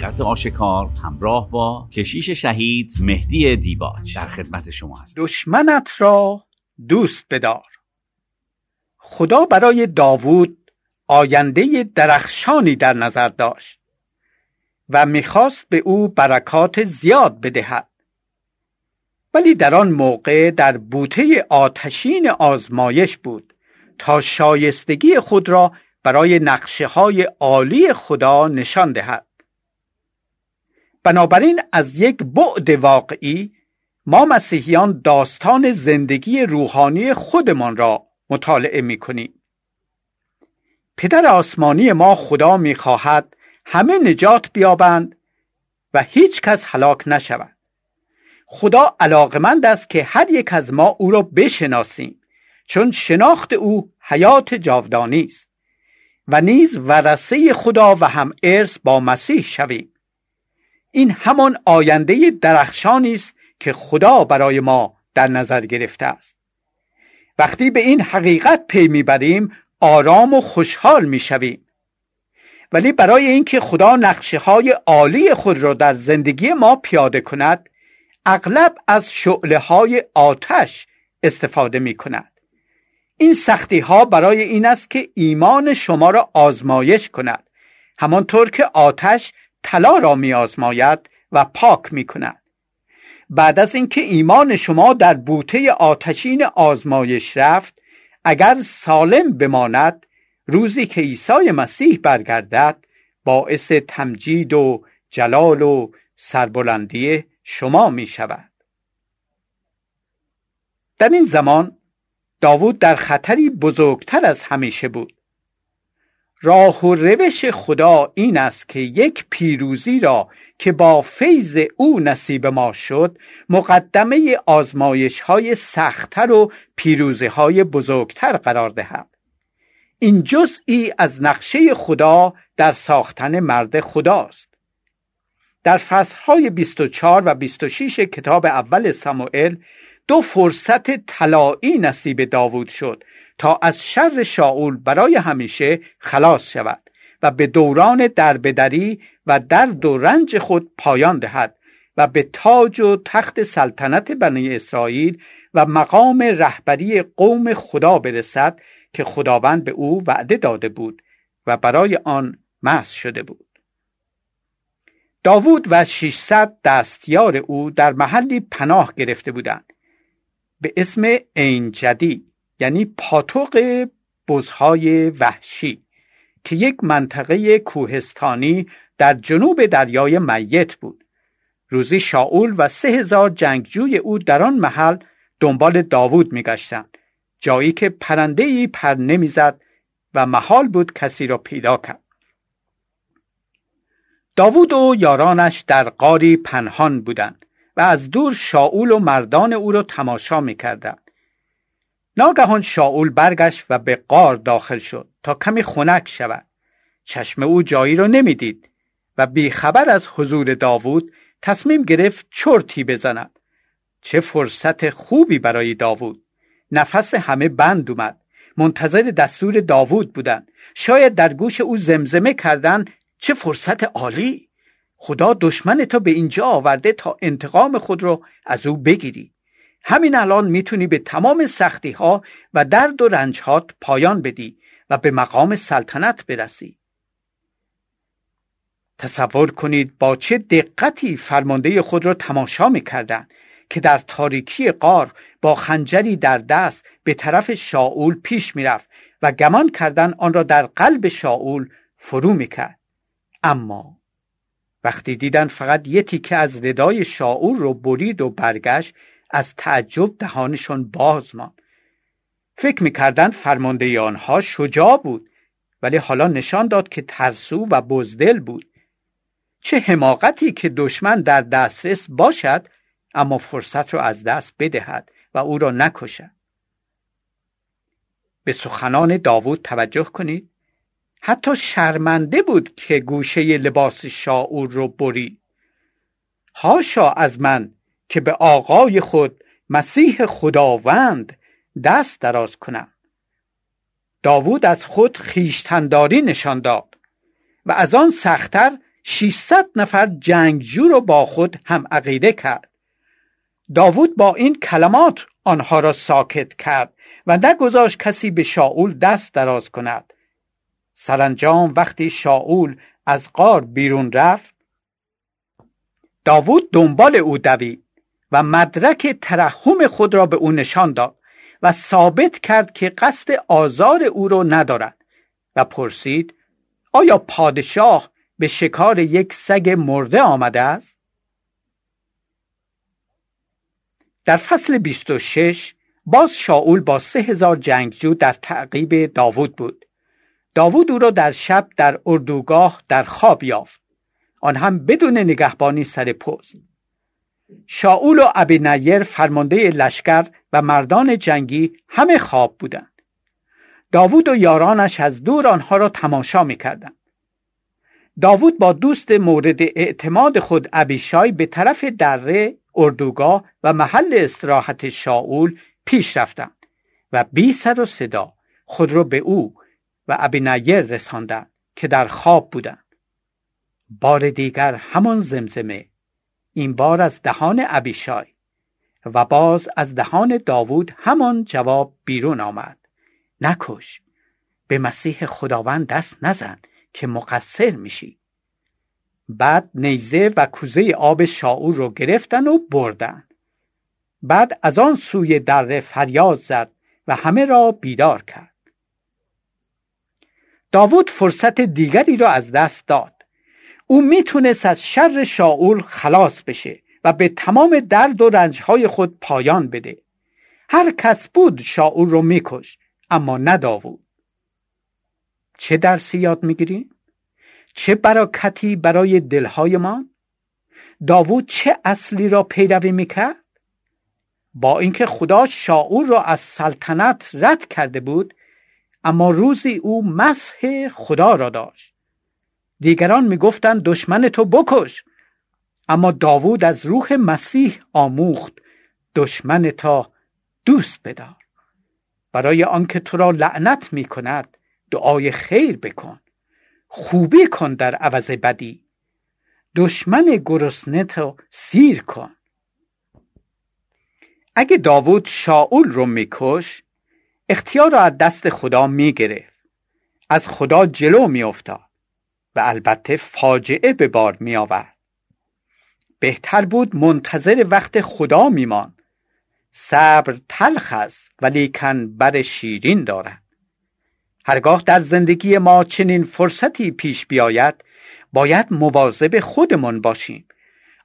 حقیقت آشکار همراه با کشیش شهید مهدی دیباج در خدمت شما هست دشمنت را دوست بدار خدا برای داوود آینده درخشانی در نظر داشت و میخواست به او برکات زیاد بدهد ولی در آن موقع در بوته آتشین آزمایش بود تا شایستگی خود را برای نقشه های عالی خدا نشان دهد بنابراین از یک بعد واقعی ما مسیحیان داستان زندگی روحانی خودمان را مطالعه می کنیم. پدر آسمانی ما خدا می خواهد همه نجات بیابند و هیچ کس هلاک نشود. خدا علاقمند است که هر یک از ما او را بشناسیم چون شناخت او حیات جاودانی است و نیز ورسه خدا و هم ارث با مسیح شویم این همان آینده درخشانی است که خدا برای ما در نظر گرفته است وقتی به این حقیقت پی میبریم آرام و خوشحال میشویم ولی برای اینکه خدا نقشه های عالی خود را در زندگی ما پیاده کند اغلب از شعله های آتش استفاده می کند این سختی ها برای این است که ایمان شما را آزمایش کند همانطور که آتش طلا را میآزماید و پاک می کند بعد از اینکه ایمان شما در بوته آتشین آزمایش رفت اگر سالم بماند روزی که عیسی مسیح برگردد باعث تمجید و جلال و سربلندی شما می شود در این زمان داوود در خطری بزرگتر از همیشه بود راه و روش خدا این است که یک پیروزی را که با فیض او نصیب ما شد مقدمه آزمایش های سختتر و پیروزی های بزرگتر قرار دهد این جزئی از نقشه خدا در ساختن مرد خداست در فصلهای 24 و 26 کتاب اول سموئل دو فرصت طلایی نصیب داوود شد تا از شر شاول برای همیشه خلاص شود و به دوران دربدری و درد و رنج خود پایان دهد و به تاج و تخت سلطنت بنی اسرائیل و مقام رهبری قوم خدا برسد که خداوند به او وعده داده بود و برای آن محض شده بود داوود و 600 دستیار او در محلی پناه گرفته بودند به اسم عین جدید یعنی پاتوق بزهای وحشی که یک منطقه کوهستانی در جنوب دریای میت بود روزی شاول و سه هزار جنگجوی او در آن محل دنبال داوود میگشتند جایی که پرنده ای پر نمیزد و محال بود کسی را پیدا کرد داوود و یارانش در قاری پنهان بودند و از دور شاول و مردان او را تماشا میکردند ناگهان شاول برگشت و به قار داخل شد تا کمی خنک شود چشم او جایی را نمیدید و بیخبر از حضور داوود تصمیم گرفت چرتی بزند چه فرصت خوبی برای داوود نفس همه بند اومد منتظر دستور داوود بودند شاید در گوش او زمزمه کردند چه فرصت عالی خدا دشمن تو به اینجا آورده تا انتقام خود را از او بگیری همین الان میتونی به تمام سختی ها و درد و رنج پایان بدی و به مقام سلطنت برسی تصور کنید با چه دقتی فرمانده خود را تماشا میکردن که در تاریکی قار با خنجری در دست به طرف شاول پیش میرفت و گمان کردن آن را در قلب شاول فرو میکرد اما وقتی دیدن فقط یه تیکه از ردای شاول رو برید و برگشت از تعجب دهانشان باز ماند فکر میکردند فرمانده آنها شجاع بود ولی حالا نشان داد که ترسو و بزدل بود چه حماقتی که دشمن در دسترس باشد اما فرصت را از دست بدهد و او را نکشد به سخنان داوود توجه کنید حتی شرمنده بود که گوشه لباس شاعور رو بری هاشا از من که به آقای خود مسیح خداوند دست دراز کنم داوود از خود خیشتنداری نشان داد و از آن سختتر 600 نفر جنگجو را با خود هم عقیده کرد داوود با این کلمات آنها را ساکت کرد و نگذاشت کسی به شاول دست دراز کند سرانجام وقتی شاول از غار بیرون رفت داوود دنبال او دوید و مدرک ترحم خود را به او نشان داد و ثابت کرد که قصد آزار او را ندارد و پرسید آیا پادشاه به شکار یک سگ مرده آمده است در فصل 26 باز شاول با سه هزار جنگجو در تعقیب داوود بود داوود او را در شب در اردوگاه در خواب یافت آن هم بدون نگهبانی سر پست شاول و ابی نیر فرمانده لشکر و مردان جنگی همه خواب بودند داوود و یارانش از دور آنها را تماشا میکردند داوود با دوست مورد اعتماد خود ابیشای به طرف دره اردوگاه و محل استراحت شاول پیش رفتند و بی سر و صدا خود را به او و ابینیر رساندند که در خواب بودند بار دیگر همان زمزمه این بار از دهان ابیشای و باز از دهان داوود همان جواب بیرون آمد نکش به مسیح خداوند دست نزن که مقصر میشی بعد نیزه و کوزه آب شاعور رو گرفتن و بردن بعد از آن سوی دره فریاد زد و همه را بیدار کرد داوود فرصت دیگری را از دست داد او میتونست از شر شاول خلاص بشه و به تمام درد و رنجهای خود پایان بده هر کس بود شاول رو میکش اما نه داوود چه درسی یاد میگیریم چه براکتی برای ما؟ داوود چه اصلی را پیروی میکرد با اینکه خدا شاول را از سلطنت رد کرده بود اما روزی او مسح خدا را داشت دیگران میگفتند دشمن تو بکش اما داوود از روح مسیح آموخت دشمن تا دوست بدار برای آنکه تو را لعنت می کند دعای خیر بکن خوبی کن در عوض بدی دشمن گرسنه تو سیر کن اگه داوود شاول رو میکش اختیار را از دست خدا میگرفت از خدا جلو میافتاد و البته فاجعه به بار می آورد. بهتر بود منتظر وقت خدا میمان، صبر تلخ است ولیکن بر شیرین دارد هرگاه در زندگی ما چنین فرصتی پیش بیاید باید مواظب خودمان باشیم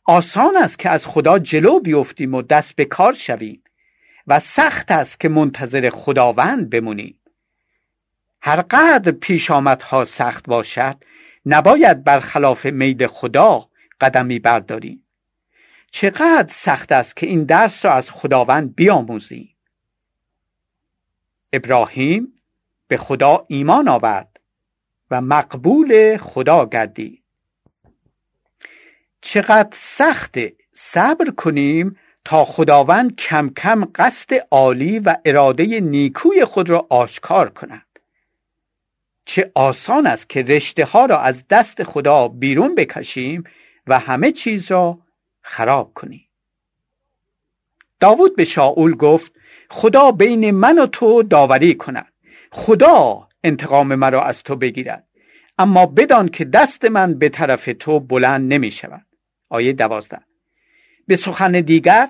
آسان است که از خدا جلو بیفتیم و دست به کار شویم و سخت است که منتظر خداوند بمونیم هرقدر پیش آمدها سخت باشد نباید برخلاف میل خدا قدمی برداریم چقدر سخت است که این درس را از خداوند بیاموزیم ابراهیم به خدا ایمان آورد و مقبول خدا گردی. چقدر سخته صبر کنیم تا خداوند کم کم قصد عالی و اراده نیکوی خود را آشکار کند چه آسان است که رشته ها را از دست خدا بیرون بکشیم و همه چیز را خراب کنیم داوود به شاول گفت خدا بین من و تو داوری کند خدا انتقام مرا از تو بگیرد اما بدان که دست من به طرف تو بلند نمی شود آیه دوازده به سخن دیگر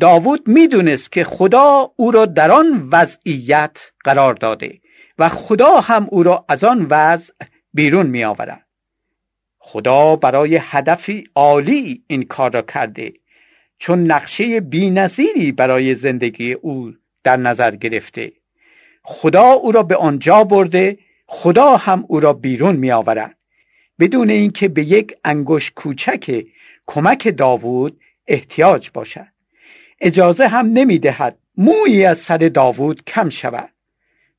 داوود میدونست که خدا او را در آن وضعیت قرار داده و خدا هم او را از آن وضع بیرون می آورد خدا برای هدفی عالی این کار را کرده چون نقشه بینظیری برای زندگی او در نظر گرفته خدا او را به آنجا برده خدا هم او را بیرون می آورد بدون اینکه به یک انگوش کوچک کمک داوود احتیاج باشد اجازه هم نمی دهد مویی از سر داوود کم شود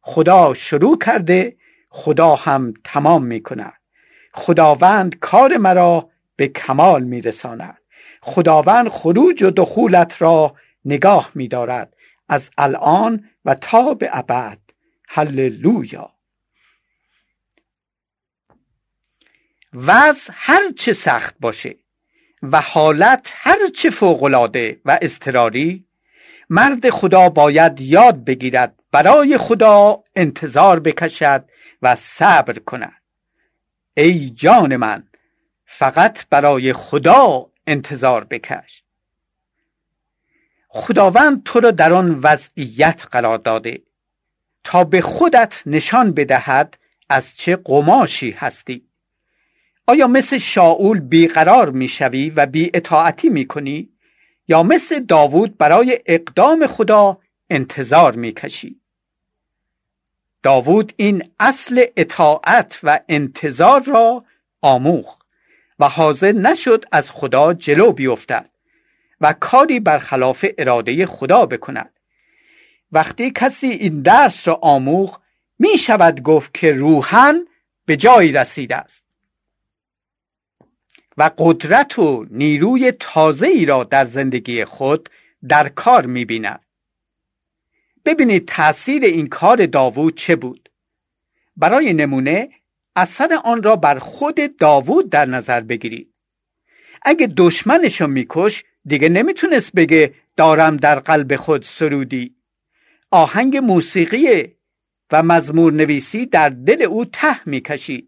خدا شروع کرده خدا هم تمام می کند خداوند کار مرا به کمال می رساند خداوند خروج و دخولت را نگاه می دارد از الان و تا به ابد هللویا وضع هر چه سخت باشه و حالت هر چه فوقالعاده و اضطراری مرد خدا باید یاد بگیرد برای خدا انتظار بکشد و صبر کند ای جان من فقط برای خدا انتظار بکش خداوند تو را در آن وضعیت قرار داده تا به خودت نشان بدهد از چه قماشی هستی آیا مثل شاول بیقرار میشوی و بی اطاعتی کنی یا مثل داوود برای اقدام خدا انتظار میکشی داوود این اصل اطاعت و انتظار را آموخ و حاضر نشد از خدا جلو بیفتد و کاری برخلاف اراده خدا بکند وقتی کسی این درس را آموخ می شود گفت که روحن به جایی رسیده است و قدرت و نیروی تازه ای را در زندگی خود در کار می بیند ببینید تاثیر این کار داوود چه بود برای نمونه اثر آن را بر خود داوود در نظر بگیرید اگه را میکش دیگه نمیتونست بگه دارم در قلب خود سرودی آهنگ موسیقی و مزمور نویسی در دل او ته میکشید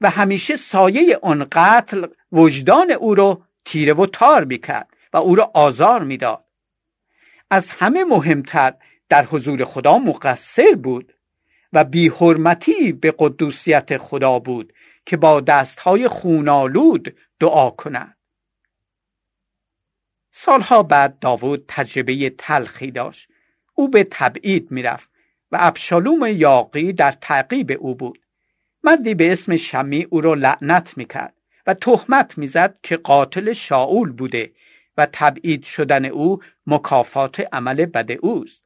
و همیشه سایه آن قتل وجدان او را تیره و تار میکرد و او را آزار میداد از همه مهمتر در حضور خدا مقصر بود و بی حرمتی به قدوسیت خدا بود که با دستهای خونالود دعا کند سالها بعد داوود تجربه تلخی داشت او به تبعید میرفت و ابشالوم یاقی در تعقیب او بود مردی به اسم شمی او را لعنت میکرد و تهمت میزد که قاتل شاول بوده و تبعید شدن او مکافات عمل بد اوست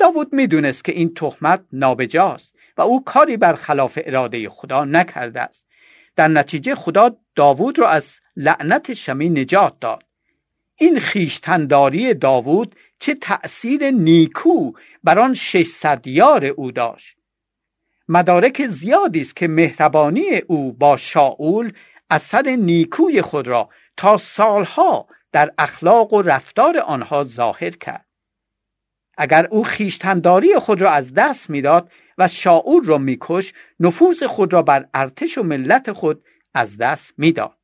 داوود میدونست که این تهمت نابجاست و او کاری بر خلاف اراده خدا نکرده است در نتیجه خدا داوود را از لعنت شمی نجات داد این خیشتنداری داوود چه تأثیر نیکو بر آن 600 یار او داشت مدارک زیادی است که مهربانی او با شاول اثر نیکوی خود را تا سالها در اخلاق و رفتار آنها ظاهر کرد اگر او خیشتنداری خود را از دست میداد و شاعور را میکش نفوذ خود را بر ارتش و ملت خود از دست میداد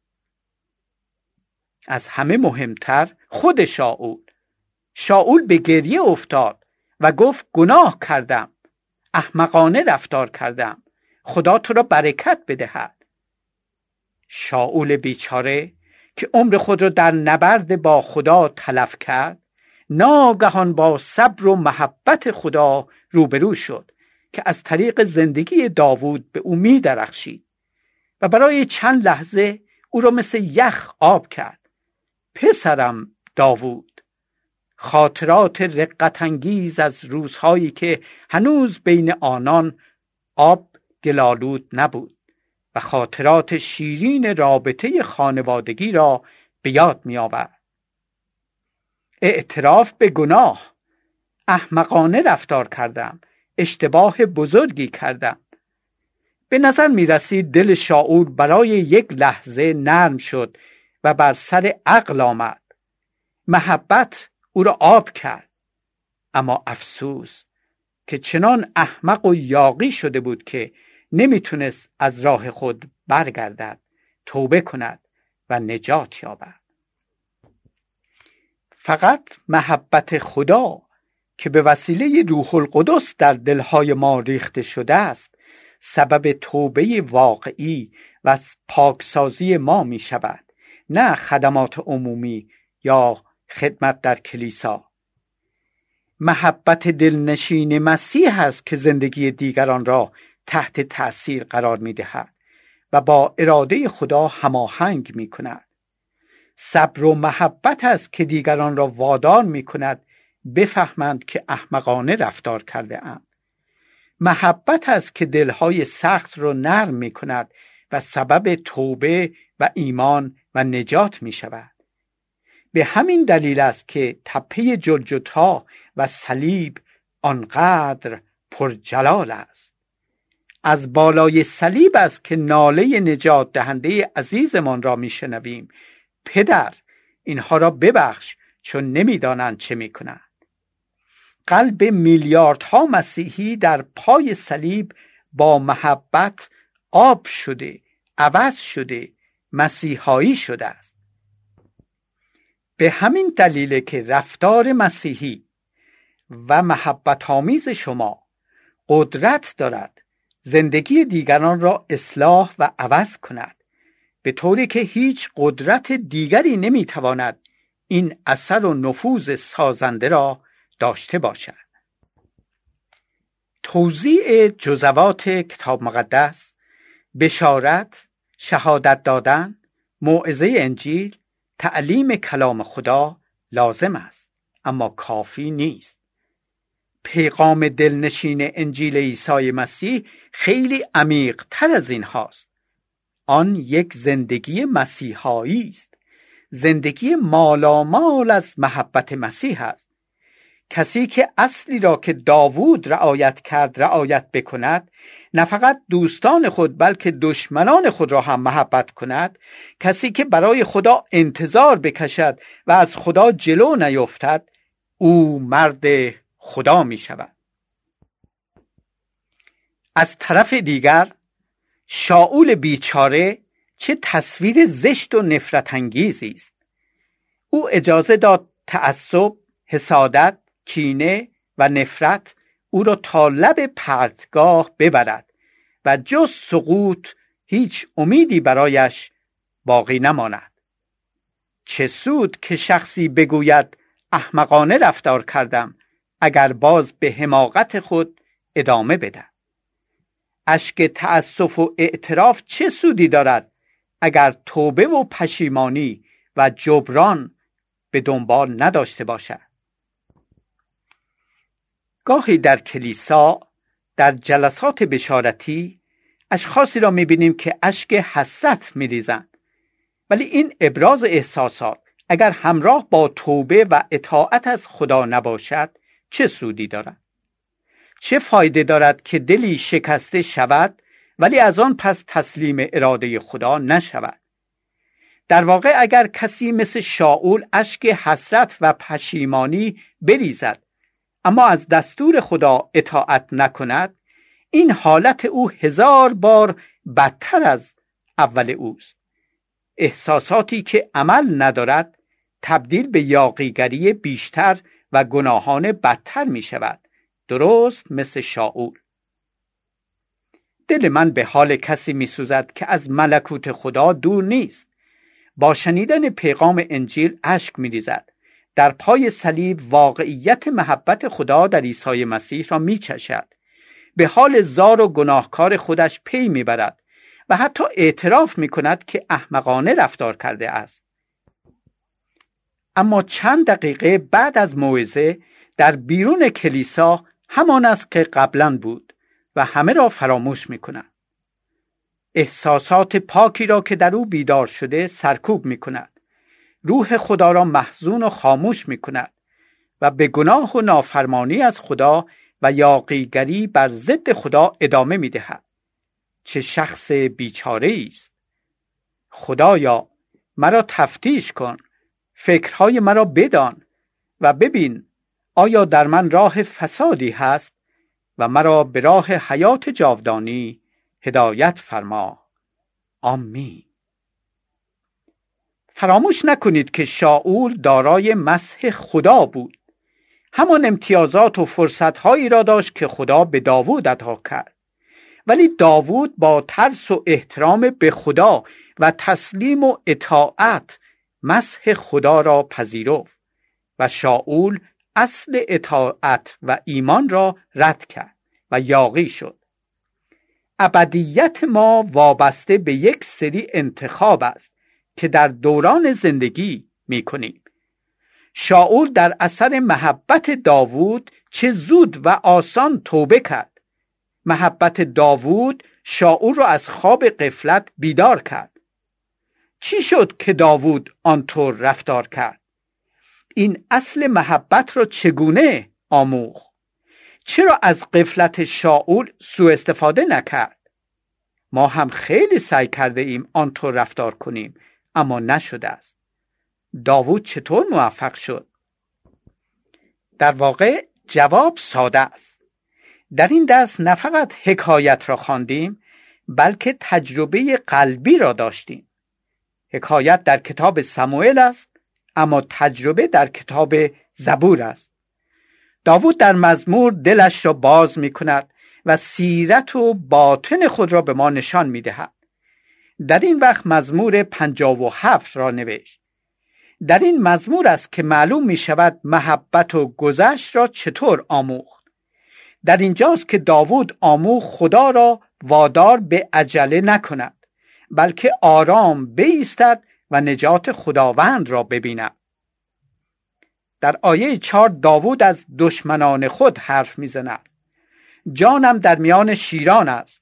از همه مهمتر خود شاعور شاول به گریه افتاد و گفت گناه کردم احمقانه رفتار کردم خدا تو را برکت بدهد شاول بیچاره که عمر خود را در نبرد با خدا تلف کرد ناگهان با صبر و محبت خدا روبرو شد که از طریق زندگی داوود به او می درخشید و برای چند لحظه او را مثل یخ آب کرد پسرم داوود خاطرات رقتانگیز از روزهایی که هنوز بین آنان آب گلالود نبود و خاطرات شیرین رابطه خانوادگی را به یاد می آورد اعتراف به گناه احمقانه رفتار کردم اشتباه بزرگی کردم به نظر می رسید دل شاعور برای یک لحظه نرم شد و بر سر عقل آمد محبت او را آب کرد اما افسوس که چنان احمق و یاقی شده بود که نمیتونست از راه خود برگردد توبه کند و نجات یابد فقط محبت خدا که به وسیله روح القدس در دلهای ما ریخته شده است سبب توبه واقعی و پاکسازی ما می شود نه خدمات عمومی یا خدمت در کلیسا محبت دلنشین مسیح است که زندگی دیگران را تحت تأثیر قرار می دهد و با اراده خدا هماهنگ می کند صبر و محبت است که دیگران را وادار می کند بفهمند که احمقانه رفتار کرده اند محبت است که دلهای سخت را نرم می کند و سبب توبه و ایمان و نجات می شود به همین دلیل است که تپه جلجتا و صلیب آنقدر پرجلال است از بالای صلیب است که ناله نجات دهنده عزیزمان را میشنویم پدر اینها را ببخش چون نمیدانند چه میکنند قلب میلیاردها مسیحی در پای صلیب با محبت آب شده عوض شده مسیحایی شده است به همین دلیل که رفتار مسیحی و محبت آمیز شما قدرت دارد زندگی دیگران را اصلاح و عوض کند به طوری که هیچ قدرت دیگری نمیتواند این اثر و نفوذ سازنده را داشته باشد توضیع جزوات کتاب مقدس بشارت شهادت دادن موعظه انجیل تعلیم کلام خدا لازم است اما کافی نیست پیغام دلنشین انجیل عیسی مسیح خیلی عمیق تر از این هاست آن یک زندگی مسیحایی است زندگی مالامال از محبت مسیح است کسی که اصلی را که داوود رعایت کرد رعایت بکند نه فقط دوستان خود بلکه دشمنان خود را هم محبت کند کسی که برای خدا انتظار بکشد و از خدا جلو نیفتد او مرد خدا می شود از طرف دیگر شاول بیچاره چه تصویر زشت و نفرت انگیزی است او اجازه داد تعصب حسادت کینه و نفرت او را تا لب پرتگاه ببرد و جز سقوط هیچ امیدی برایش باقی نماند چه سود که شخصی بگوید احمقانه رفتار کردم اگر باز به حماقت خود ادامه بدهد اشک تأسف و اعتراف چه سودی دارد اگر توبه و پشیمانی و جبران به دنبال نداشته باشد گاهی در کلیسا در جلسات بشارتی اشخاصی را میبینیم که اشک حسرت میریزند ولی این ابراز احساسات اگر همراه با توبه و اطاعت از خدا نباشد چه سودی دارد چه فایده دارد که دلی شکسته شود ولی از آن پس تسلیم اراده خدا نشود در واقع اگر کسی مثل شاول اشک حسرت و پشیمانی بریزد اما از دستور خدا اطاعت نکند این حالت او هزار بار بدتر از اول اوست احساساتی که عمل ندارد تبدیل به یاقیگری بیشتر و گناهان بدتر می شود درست مثل شاول دل من به حال کسی می سوزد که از ملکوت خدا دور نیست با شنیدن پیغام انجیل اشک ریزد در پای صلیب واقعیت محبت خدا در عیسی مسیح را می چشد به حال زار و گناهکار خودش پی میبرد و حتی اعتراف میکند که احمقانه رفتار کرده است اما چند دقیقه بعد از موعظه در بیرون کلیسا همان است که قبلا بود و همه را فراموش می کند. احساسات پاکی را که در او بیدار شده سرکوب می کند. روح خدا را محزون و خاموش می کند و به گناه و نافرمانی از خدا و یاقیگری بر ضد خدا ادامه می دهد. چه شخص بیچاره است خدایا مرا تفتیش کن فکرهای مرا بدان و ببین آیا در من راه فسادی هست و مرا به راه حیات جاودانی هدایت فرما آمین فراموش نکنید که شاول دارای مسح خدا بود همان امتیازات و فرصتهایی را داشت که خدا به داوود عطا کرد ولی داوود با ترس و احترام به خدا و تسلیم و اطاعت مسح خدا را پذیرفت و شاول اصل اطاعت و ایمان را رد کرد و یاقی شد ابدیت ما وابسته به یک سری انتخاب است که در دوران زندگی می کنیم شاول در اثر محبت داوود چه زود و آسان توبه کرد محبت داوود شاول را از خواب قفلت بیدار کرد چی شد که داوود آنطور رفتار کرد این اصل محبت را چگونه آموخ؟ چرا از قفلت شاول سوء استفاده نکرد ما هم خیلی سعی کرده ایم آنطور رفتار کنیم اما نشده است داوود چطور موفق شد در واقع جواب ساده است در این دست نه فقط حکایت را خواندیم بلکه تجربه قلبی را داشتیم حکایت در کتاب سموئل است اما تجربه در کتاب زبور است داوود در مزمور دلش را باز می کند و سیرت و باطن خود را به ما نشان می دهد. در این وقت مزمور پنجاب و هفت را نوشت در این مزمور است که معلوم می شود محبت و گذشت را چطور آموخت در اینجاست که داوود آموخت خدا را وادار به عجله نکند بلکه آرام بیستد و نجات خداوند را ببینم در آیه چهار داوود از دشمنان خود حرف میزند جانم در میان شیران است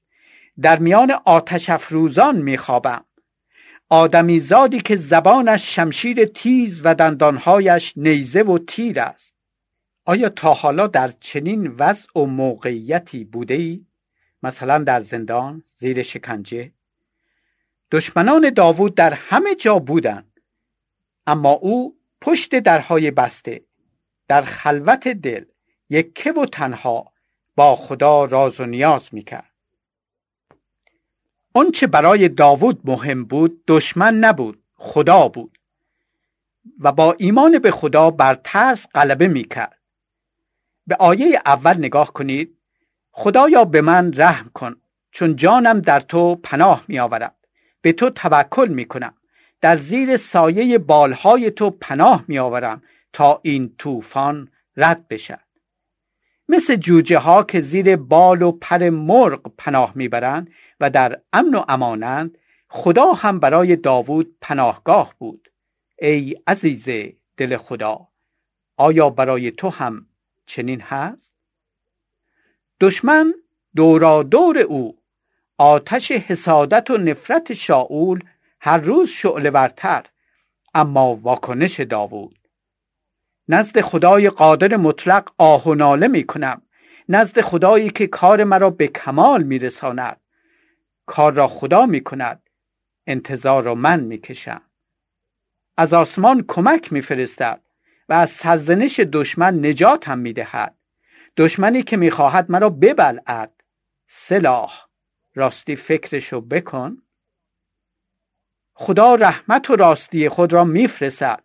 در میان آتش افروزان میخوابم آدمی زادی که زبانش شمشیر تیز و دندانهایش نیزه و تیر است آیا تا حالا در چنین وضع و موقعیتی بوده ای؟ مثلا در زندان زیر شکنجه دشمنان داوود در همه جا بودند اما او پشت درهای بسته در خلوت دل یکه و تنها با خدا راز و نیاز میکرد آنچه برای داوود مهم بود دشمن نبود خدا بود و با ایمان به خدا بر ترس غلبه میکرد به آیه اول نگاه کنید خدایا به من رحم کن چون جانم در تو پناه میآورم به تو توکل می کنم در زیر سایه بالهای تو پناه می آورم تا این طوفان رد بشد مثل جوجه ها که زیر بال و پر مرغ پناه میبرند و در امن و امانند خدا هم برای داوود پناهگاه بود ای عزیز دل خدا آیا برای تو هم چنین هست؟ دشمن دورا دور او آتش حسادت و نفرت شاول هر روز شعله برتر. اما واکنش داوود نزد خدای قادر مطلق آه و ناله می کنم نزد خدایی که کار مرا به کمال می رساند کار را خدا می کند انتظار را من می کشم از آسمان کمک می فرستد و از سرزنش دشمن نجاتم می دهد دشمنی که می خواهد مرا ببلعد سلاح راستی فکرشو بکن خدا رحمت و راستی خود را میفرستد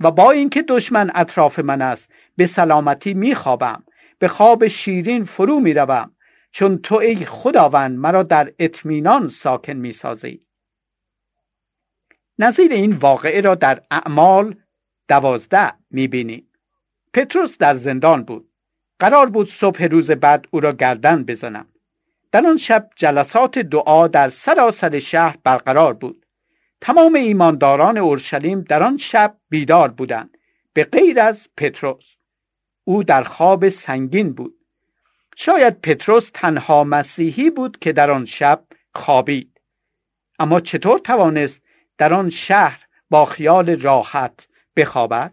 و با اینکه دشمن اطراف من است به سلامتی میخوابم به خواب شیرین فرو میروم چون تو ای خداوند مرا در اطمینان ساکن میسازی نظیر این واقعه را در اعمال دوازده میبینیم پتروس در زندان بود قرار بود صبح روز بعد او را گردن بزنم در آن شب جلسات دعا در سراسر شهر برقرار بود تمام ایمانداران اورشلیم در آن شب بیدار بودند به غیر از پتروس او در خواب سنگین بود شاید پتروس تنها مسیحی بود که در آن شب خوابید اما چطور توانست در آن شهر با خیال راحت بخوابد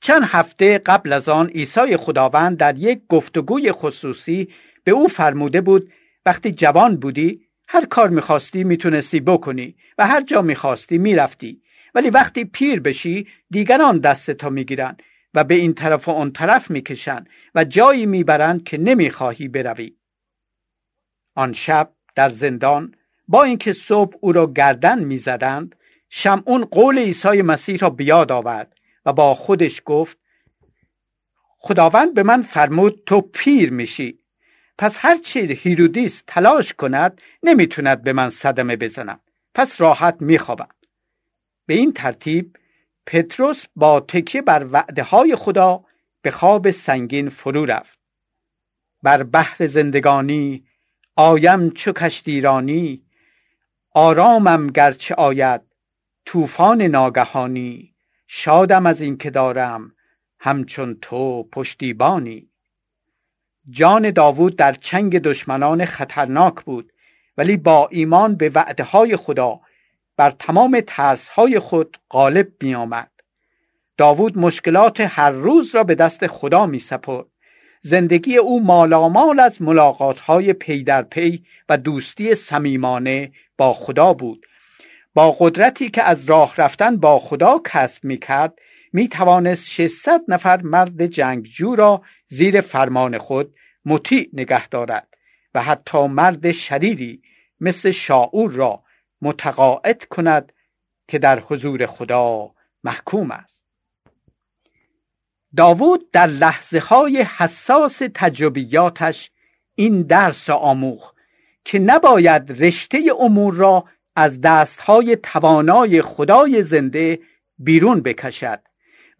چند هفته قبل از آن عیسی خداوند در یک گفتگوی خصوصی به او فرموده بود وقتی جوان بودی هر کار میخواستی میتونستی بکنی و هر جا میخواستی میرفتی ولی وقتی پیر بشی دیگران دست تا میگیرن و به این طرف و آن طرف میکشن و جایی میبرند که نمیخواهی بروی آن شب در زندان با اینکه صبح او را گردن میزدند شمعون قول عیسی مسیح را بیاد آورد و با خودش گفت خداوند به من فرمود تو پیر میشی پس هرچی هیرودیس تلاش کند نمیتوند به من صدمه بزنم پس راحت میخوابم به این ترتیب پتروس با تکیه بر وعده های خدا به خواب سنگین فرو رفت بر بحر زندگانی آیم چو کشتیرانی آرامم گرچه آید طوفان ناگهانی شادم از این که دارم همچون تو پشتیبانی جان داوود در چنگ دشمنان خطرناک بود ولی با ایمان به وعده های خدا بر تمام ترس های خود غالب می آمد. داوود مشکلات هر روز را به دست خدا می سپرد. زندگی او مالامال از ملاقات های پی در پی و دوستی صمیمانه با خدا بود. با قدرتی که از راه رفتن با خدا کسب می کرد می توانست 600 نفر مرد جنگجو را زیر فرمان خود مطیع نگه دارد و حتی مرد شریری مثل شاعور را متقاعد کند که در حضور خدا محکوم است داوود در لحظه های حساس تجربیاتش این درس آموخ که نباید رشته امور را از دستهای توانای خدای زنده بیرون بکشد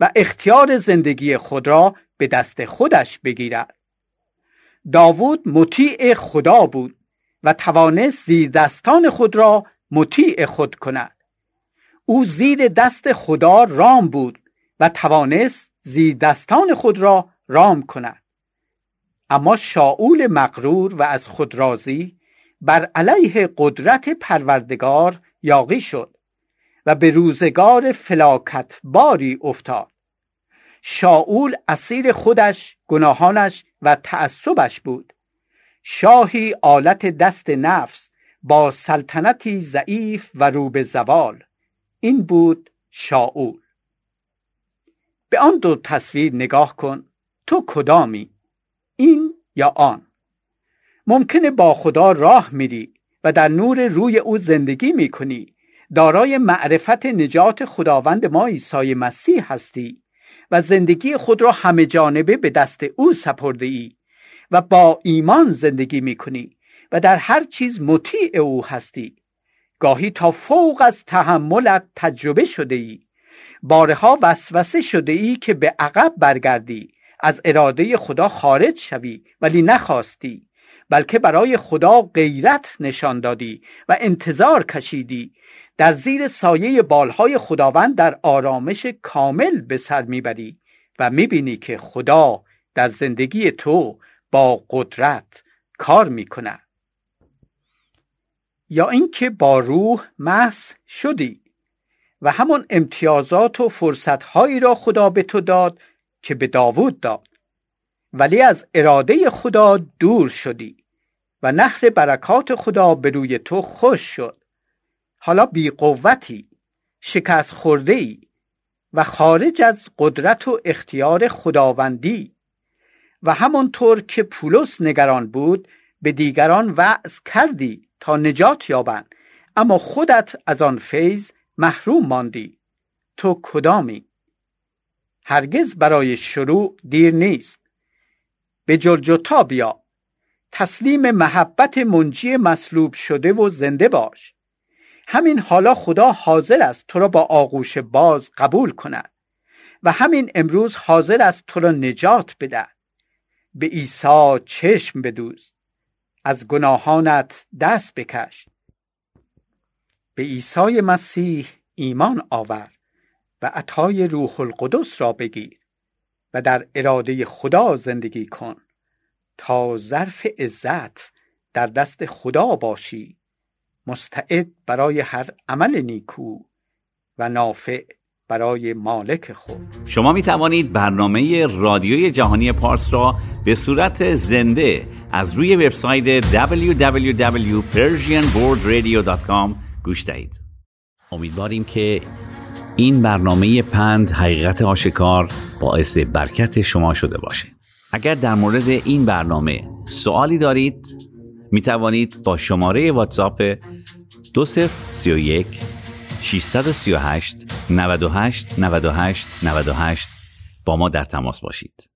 و اختیار زندگی خود را به دست خودش بگیرد داوود مطیع خدا بود و توانست زیر دستان خود را مطیع خود کند او زیر دست خدا رام بود و توانست زیر دستان خود را رام کند اما شاول مغرور و از خود راضی بر علیه قدرت پروردگار یاقی شد و به روزگار فلاکت باری افتاد شاول اسیر خودش گناهانش و تعصبش بود شاهی آلت دست نفس با سلطنتی ضعیف و رو زوال این بود شاول به آن دو تصویر نگاه کن تو کدامی این یا آن ممکنه با خدا راه میری و در نور روی او زندگی میکنی دارای معرفت نجات خداوند ما عیسی مسیح هستی و زندگی خود را همه جانبه به دست او سپرده ای و با ایمان زندگی می کنی و در هر چیز مطیع او هستی گاهی تا فوق از تحملت تجربه شده ای بارها وسوسه شده ای که به عقب برگردی از اراده خدا خارج شوی ولی نخواستی بلکه برای خدا غیرت نشان دادی و انتظار کشیدی در زیر سایه بالهای خداوند در آرامش کامل به سر میبری و میبینی که خدا در زندگی تو با قدرت کار میکنه یا اینکه با روح محض شدی و همون امتیازات و فرصتهایی را خدا به تو داد که به داوود داد ولی از اراده خدا دور شدی و نهر برکات خدا به روی تو خوش شد حالا بی قوتی، شکست خورده ای و خارج از قدرت و اختیار خداوندی و همانطور که پولس نگران بود به دیگران وعظ کردی تا نجات یابند اما خودت از آن فیض محروم ماندی تو کدامی هرگز برای شروع دیر نیست به جلجتا بیا تسلیم محبت منجی مصلوب شده و زنده باش همین حالا خدا حاضر است تو را با آغوش باز قبول کند و همین امروز حاضر است تو را نجات بده به عیسی چشم بدوز از گناهانت دست بکش به عیسی مسیح ایمان آور و عطای روح القدس را بگیر و در اراده خدا زندگی کن تا ظرف عزت در دست خدا باشی مستعد برای هر عمل نیکو و نافع برای مالک خود شما می توانید برنامه رادیوی جهانی پارس را به صورت زنده از روی وبسایت www.persianworldradio.com گوش دهید امیدواریم که این برنامه پند حقیقت آشکار باعث برکت شما شده باشه اگر در مورد این برنامه سوالی دارید می توانید با شماره واتساپ 2031 638 98 98 98 با ما در تماس باشید.